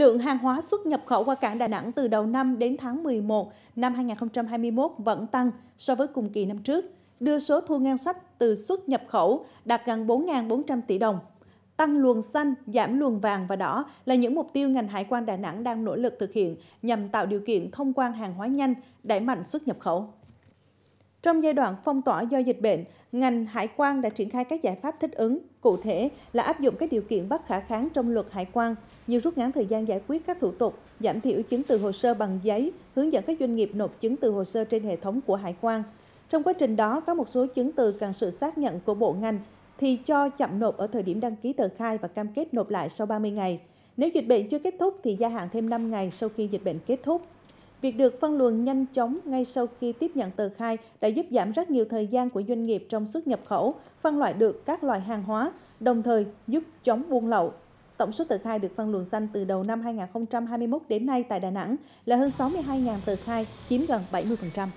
Lượng hàng hóa xuất nhập khẩu qua cảng Đà Nẵng từ đầu năm đến tháng 11 năm 2021 vẫn tăng so với cùng kỳ năm trước, đưa số thu ngân sách từ xuất nhập khẩu đạt gần 4.400 tỷ đồng. Tăng luồng xanh, giảm luồng vàng và đỏ là những mục tiêu ngành hải quan Đà Nẵng đang nỗ lực thực hiện nhằm tạo điều kiện thông quan hàng hóa nhanh, đẩy mạnh xuất nhập khẩu. Trong giai đoạn phong tỏa do dịch bệnh, ngành hải quan đã triển khai các giải pháp thích ứng, cụ thể là áp dụng các điều kiện bất khả kháng trong luật hải quan như rút ngắn thời gian giải quyết các thủ tục, giảm thiểu chứng từ hồ sơ bằng giấy, hướng dẫn các doanh nghiệp nộp chứng từ hồ sơ trên hệ thống của hải quan. Trong quá trình đó, có một số chứng từ cần sự xác nhận của bộ ngành thì cho chậm nộp ở thời điểm đăng ký tờ khai và cam kết nộp lại sau 30 ngày. Nếu dịch bệnh chưa kết thúc thì gia hạn thêm 5 ngày sau khi dịch bệnh kết thúc. Việc được phân luồng nhanh chóng ngay sau khi tiếp nhận tờ khai đã giúp giảm rất nhiều thời gian của doanh nghiệp trong xuất nhập khẩu, phân loại được các loại hàng hóa, đồng thời giúp chống buôn lậu. Tổng số tờ khai được phân luồng xanh từ đầu năm 2021 đến nay tại Đà Nẵng là hơn 62.000 tờ khai, chiếm gần 70%.